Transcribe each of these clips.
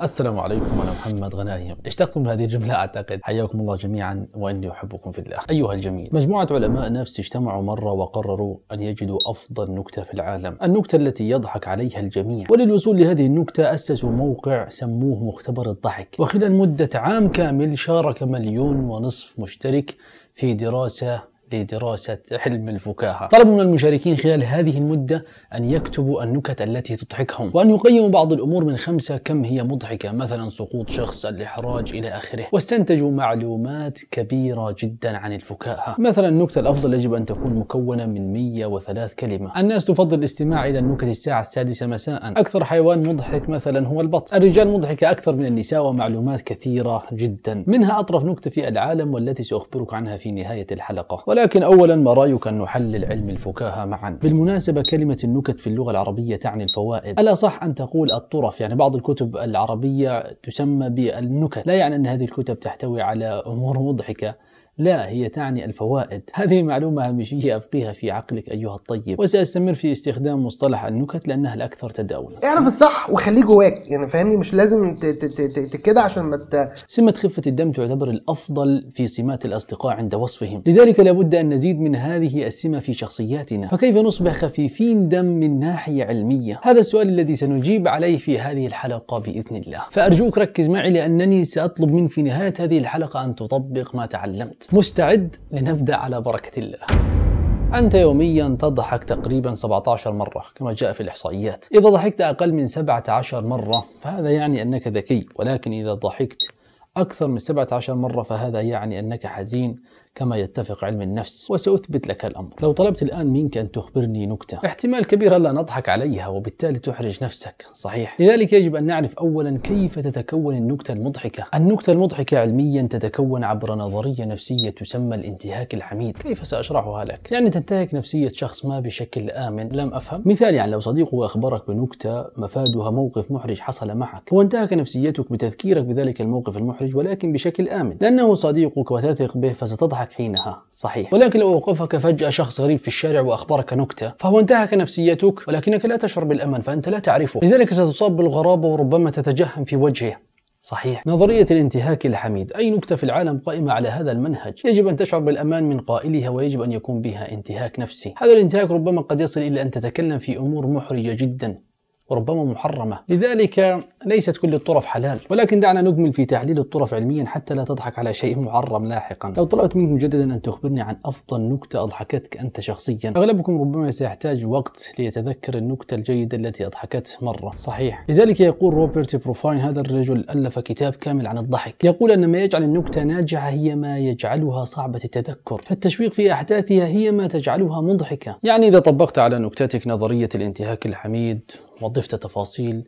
السلام عليكم انا محمد غنايم، اشتقتم بهذه الجملة اعتقد، حياكم الله جميعا واني احبكم في الله. ايها الجميل، مجموعة علماء نفس اجتمعوا مرة وقرروا ان يجدوا افضل نكتة في العالم، النكتة التي يضحك عليها الجميع، وللوصول لهذه النكتة اسسوا موقع سموه مختبر الضحك، وخلال مدة عام كامل شارك مليون ونصف مشترك في دراسة لدراسة حلم الفكاهة طلبوا من المشاركين خلال هذه المدة أن يكتبوا النكت التي تضحكهم وأن يقيموا بعض الأمور من خمسة كم هي مضحكة مثلا سقوط شخص الإحراج إلى آخره واستنتجوا معلومات كبيرة جدا عن الفكاهة مثلا النكتة الأفضل يجب أن تكون مكونة من 103 كلمة الناس تفضل الاستماع إلى النكت الساعة السادسة مساء أكثر حيوان مضحك مثلا هو البط الرجال مضحكة أكثر من النساء ومعلومات كثيرة جدا منها أطرف نكتة في العالم والتي سأخبرك عنها في نهاية الحلقة ولا ولكن أولا ما رأيك أن نحلل علم الفكاهة معا بالمناسبة كلمة النكت في اللغة العربية تعني الفوائد ألا صح أن تقول الطرف يعني بعض الكتب العربية تسمى بالنكت لا يعني أن هذه الكتب تحتوي على أمور مضحكة لا هي تعني الفوائد هذه معلومة هامشية أبقيها في عقلك أيها الطيب وسأستمر في استخدام مصطلح النكت لأنها الأكثر تداولا اعرف الصح وخليه جواك يعني فاهمني مش لازم كده عشان ما سمة خفة الدم تعتبر الأفضل في سمات الأصدقاء عند وصفهم لذلك لابد أن نزيد من هذه السمة في شخصياتنا فكيف نصبح خفيفين دم من ناحية علمية هذا السؤال الذي سنجيب عليه في هذه الحلقة بإذن الله فأرجوك ركز معي لأنني سأطلب منك في نهاية هذه الحلقة أن تطبق ما تعلمت مستعد لنبدأ على بركة الله أنت يوميا تضحك تقريبا 17 مرة كما جاء في الإحصائيات إذا ضحكت أقل من 17 مرة فهذا يعني أنك ذكي ولكن إذا ضحكت أكثر من 17 مرة فهذا يعني أنك حزين كما يتفق علم النفس وسأثبت لك الأمر لو طلبت الآن منك أن تخبرني نكتة احتمال كبير ألا نضحك عليها وبالتالي تحرج نفسك صحيح لذلك يجب أن نعرف أولا كيف تتكون النكتة المضحكة النكتة المضحكة علميا تتكون عبر نظرية نفسية تسمى الانتهاك الحميد كيف سأشرحها لك؟ يعني تنتهك نفسية شخص ما بشكل آمن لم أفهم مثال يعني لو صديقه أخبرك بنكتة مفادها موقف محرج حصل معك هو انتهك نفسيتك بتذكيرك بذلك الموقف المحرج ولكن بشكل آمن لأنه صديقك وتثق به فستضحك انتهك حينها صحيح ولكن لو أوقفك فجأة شخص غريب في الشارع وأخبرك نكتة فهو انتهك نفسيتك ولكنك لا تشعر بالأمن فأنت لا تعرفه لذلك ستصاب بالغرابة وربما تتجهم في وجهه صحيح نظرية الانتهاك الحميد أي نكتة في العالم قائمة على هذا المنهج يجب أن تشعر بالأمان من قائلها ويجب أن يكون بها انتهاك نفسي هذا الانتهاك ربما قد يصل إلى أن تتكلم في أمور محرجة جدا وربما محرمة لذلك ليست كل الطرف حلال ولكن دعنا نكمل في تحليل الطرف علميا حتى لا تضحك على شيء معرم لاحقا لو طلبت منك مجددا أن تخبرني عن أفضل نكتة أضحكتك أنت شخصيا أغلبكم ربما سيحتاج وقت ليتذكر النكتة الجيدة التي أضحكته مرة صحيح لذلك يقول روبرت بروفاين هذا الرجل ألف كتاب كامل عن الضحك يقول أن ما يجعل النكتة ناجعة هي ما يجعلها صعبة التذكر فالتشويق في أحداثها هي ما تجعلها مضحكة يعني إذا طبقت على نكتتك نظرية الانتهاك الحميد وضفت تفاصيل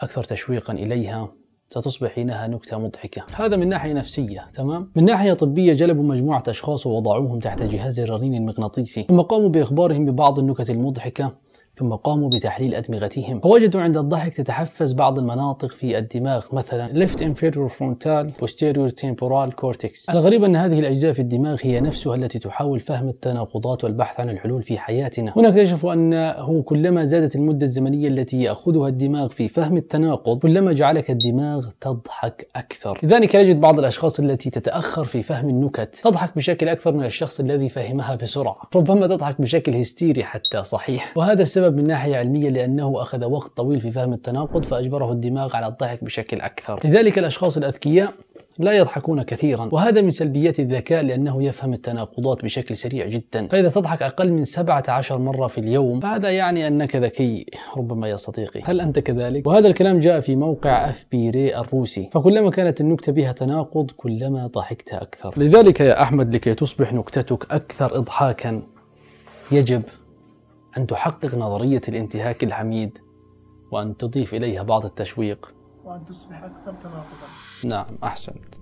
أكثر تشويقا إليها ستصبح حينها نكتة مضحكة هذا من ناحية نفسية تمام؟ من ناحية طبية جلبوا مجموعة أشخاص ووضعوهم تحت جهاز الرنين المغناطيسي ثم قاموا بإخبارهم ببعض النكت المضحكة ثم قاموا بتحليل أدمغتهم فوجدوا عند الضحك تتحفز بعض المناطق في الدماغ مثلا ليفت inferior فرونتال posterior temporal كورتكس الغريب أن هذه الأجزاء في الدماغ هي نفسها التي تحاول فهم التناقضات والبحث عن الحلول في حياتنا هنا اكتشفوا أنه كلما زادت المدة الزمنية التي يأخذها الدماغ في فهم التناقض كلما جعلك الدماغ تضحك أكثر لذلك نجد بعض الأشخاص التي تتأخر في فهم النكت تضحك بشكل أكثر من الشخص الذي فهمها بسرعة ربما تضحك بشكل هستيري حتى صحيح وهذا السبب السبب من ناحية علمية لأنه أخذ وقت طويل في فهم التناقض فأجبره الدماغ على الضحك بشكل أكثر لذلك الأشخاص الأذكياء لا يضحكون كثيرا وهذا من سلبيات الذكاء لأنه يفهم التناقضات بشكل سريع جدا فإذا تضحك أقل من 17 مرة في اليوم فهذا يعني أنك ذكي ربما يا صديقي هل أنت كذلك؟ وهذا الكلام جاء في موقع أف بي ري الروسي فكلما كانت النكتة بها تناقض كلما ضحكت أكثر لذلك يا أحمد لكي تصبح نكتتك أكثر إضحاكا يجب أن تحقق نظرية الانتهاك الحميد وأن تضيف إليها بعض التشويق وأن تصبح أكثر تناقضا نعم أحسنت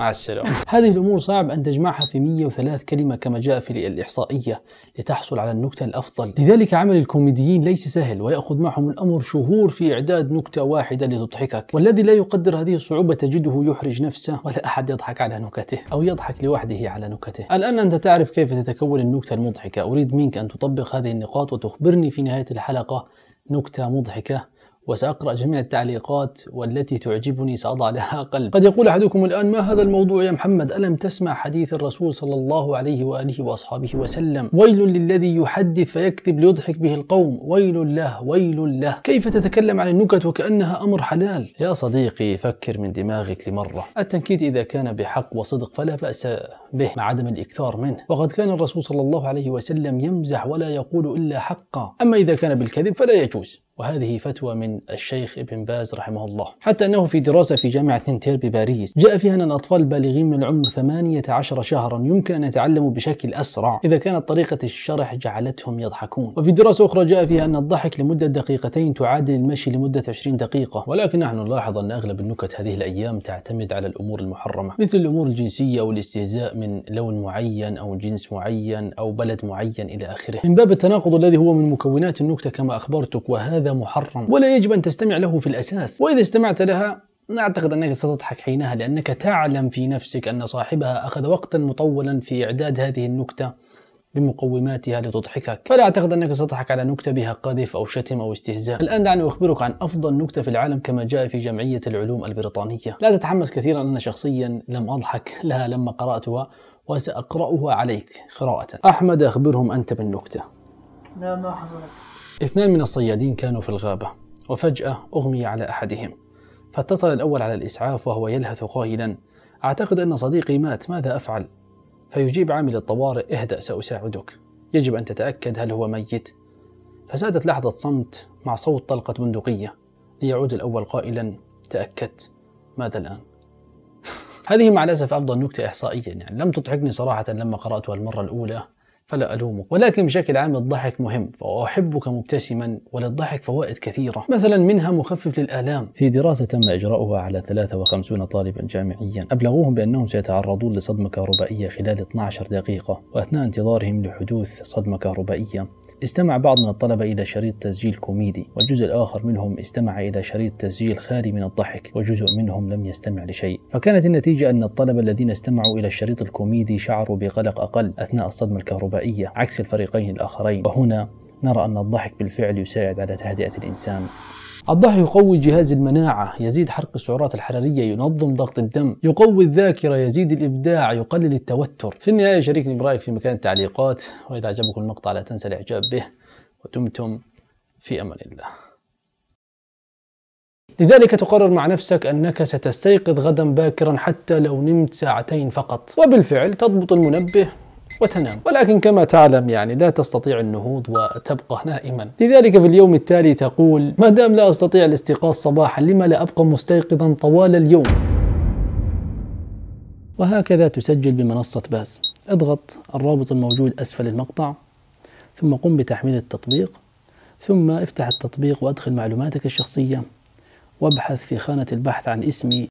مع السلامة هذه الأمور صعب أن تجمعها في 103 كلمة كما جاء في الإحصائية لتحصل على النكتة الأفضل لذلك عمل الكوميديين ليس سهل ويأخذ معهم الأمر شهور في إعداد نكتة واحدة لتضحكك والذي لا يقدر هذه الصعوبة تجده يحرج نفسه ولا أحد يضحك على نكته أو يضحك لوحده على نكته الآن أنت تعرف كيف تتكون النكتة المضحكة أريد منك أن تطبق هذه النقاط وتخبرني في نهاية الحلقة نكتة مضحكة وسأقرأ جميع التعليقات والتي تعجبني سأضع لها قلب قد يقول أحدكم الآن ما هذا الموضوع يا محمد ألم تسمع حديث الرسول صلى الله عليه وآله وأصحابه وسلم ويل للذي يحدث فيكذب ليضحك به القوم ويل له ويل له كيف تتكلم عن النكت وكأنها أمر حلال يا صديقي فكر من دماغك لمرة التنكيت إذا كان بحق وصدق فلا بأس به مع عدم الإكثار منه وقد كان الرسول صلى الله عليه وسلم يمزح ولا يقول إلا حقا أما إذا كان بالكذب فلا يجوز وهذه فتوى من الشيخ ابن باز رحمه الله حتى أنه في دراسة في جامعة نينتير بباريس جاء فيها أن الأطفال البالغين من العمر 18 شهرا يمكن أن يتعلموا بشكل أسرع إذا كانت طريقة الشرح جعلتهم يضحكون وفي دراسة أخرى جاء فيها أن الضحك لمدة دقيقتين تعادل المشي لمدة 20 دقيقة ولكن نحن نلاحظ أن أغلب النكت هذه الأيام تعتمد على الأمور المحرمة مثل الأمور الجنسية والاستهزاء من لون معين أو جنس معين أو بلد معين إلى آخره من باب التناقض الذي هو من مكونات النكتة كما أخبرتك وهذا محرم ولا يجب أن تستمع له في الأساس وإذا استمعت لها نعتقد أنك ستضحك حينها لأنك تعلم في نفسك أن صاحبها أخذ وقتا مطولا في إعداد هذه النكتة بمقوماتها لتضحكك فلا أعتقد أنك ستضحك على نكتة بها قذف أو شتم أو استهزاء الآن دعني أخبرك عن أفضل نكتة في العالم كما جاء في جمعية العلوم البريطانية لا تتحمس كثيرا أنا شخصيا لم أضحك لها لما قرأتها وسأقرأها عليك قراءة أحمد أخبرهم أنت بالنكتة لا ما حصلت اثنان من الصيادين كانوا في الغابة وفجأة أغمي على أحدهم فاتصل الأول على الإسعاف وهو يلهث قائلا أعتقد أن صديقي مات ماذا أفعل فيجيب عامل الطوارئ اهدأ سأساعدك يجب أن تتأكد هل هو ميت فسادت لحظة صمت مع صوت طلقة بندقية ليعود الأول قائلا تأكدت ماذا الآن؟ هذه مع الأسف أفضل نكتة إحصائيا يعني لم تضحكني صراحة لما قرأتها المرة الأولى فلا ألومك ولكن بشكل عام الضحك مهم فأحبك مبتسما وللضحك فوائد كثيرة مثلا منها مخفف للآلام في دراسة تم إجراؤها على 53 طالبا جامعيا أبلغوهم بأنهم سيتعرضون لصدمة كهربائية خلال 12 دقيقة وأثناء انتظارهم لحدوث صدمة كهربائية استمع بعض من الطلبة إلى شريط تسجيل كوميدي والجزء الآخر منهم استمع إلى شريط تسجيل خالي من الضحك وجزء منهم لم يستمع لشيء فكانت النتيجة أن الطلبة الذين استمعوا إلى الشريط الكوميدي شعروا بقلق أقل أثناء الصدمة الكهربائية عكس الفريقين الآخرين وهنا نرى أن الضحك بالفعل يساعد على تهدئة الإنسان الضحك يقوي جهاز المناعة يزيد حرق السعرات الحرارية ينظم ضغط الدم يقوي الذاكرة يزيد الإبداع يقلل التوتر في النهاية شاركني برأيك في مكان التعليقات وإذا أعجبك المقطع لا تنسى الإعجاب به ودمتم في أمان الله لذلك تقرر مع نفسك أنك ستستيقظ غدا باكرا حتى لو نمت ساعتين فقط وبالفعل تضبط المنبه وتنام ولكن كما تعلم يعني لا تستطيع النهوض وتبقى نائما لذلك في اليوم التالي تقول ما دام لا أستطيع الاستيقاظ صباحا لما لا أبقى مستيقظا طوال اليوم وهكذا تسجل بمنصة باز اضغط الرابط الموجود أسفل المقطع ثم قم بتحميل التطبيق ثم افتح التطبيق وادخل معلوماتك الشخصية وابحث في خانة البحث عن اسمي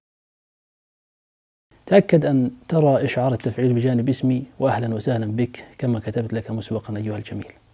تأكد أن ترى إشعار التفعيل بجانب اسمي وأهلا وسهلا بك كما كتبت لك مسبقا أيها الجميل